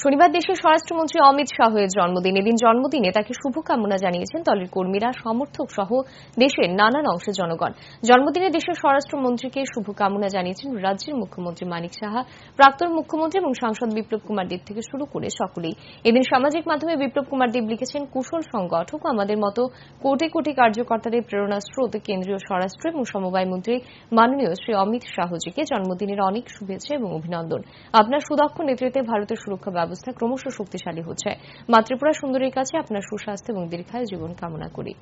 শনিবার দেশের স্বরাষ্ট্রমন্ত্রী অমিত শাহের জন্মদিন এদিন জন্মদিনে তাকে শুভকামনা জানিয়েছেন দলের কর্মীরা সমর্থক সহ দেশের নানান অংশের জনগণ জন্মদিনে দেশের স্বরাষ্ট্রমন্ত্রীকে শুভকামনা জানিয়েছেন রাজ্যের মুখ্যমন্ত্রী মানিক সাহা প্রাক্তন মুখ্যমন্ত্রী এবং সাংসদ বিপ্লব কুমার দেব থেকে শুরু করে সকলেই এদিন সামাজিক মাধ্যমে বিপ্লব কুমার দেব লিখেছেন কুশল সংগঠক আমাদের মতো কোটি কোটি কার্যকর্তাদের প্রেরণা স্রোত কেন্দ্রীয় স্বরাষ্ট্র এবং সমবায় মন্ত্রী মাননীয় শ্রী অমিত শাহজিকে জন্মদিনের অনেক শুভেচ্ছা এবং অভিনন্দন আপনার সুদক্ষ নেতৃত্বে ভারতের সুরক্ষা ব্যবস্থা ক্রমশ শক্তিশালী হচ্ছে মা ত্রিপুরা সুন্দরীর কাছে আপনার সুস্বাস্থ্য এবং দীর্ঘায়ু জীবন কামনা করি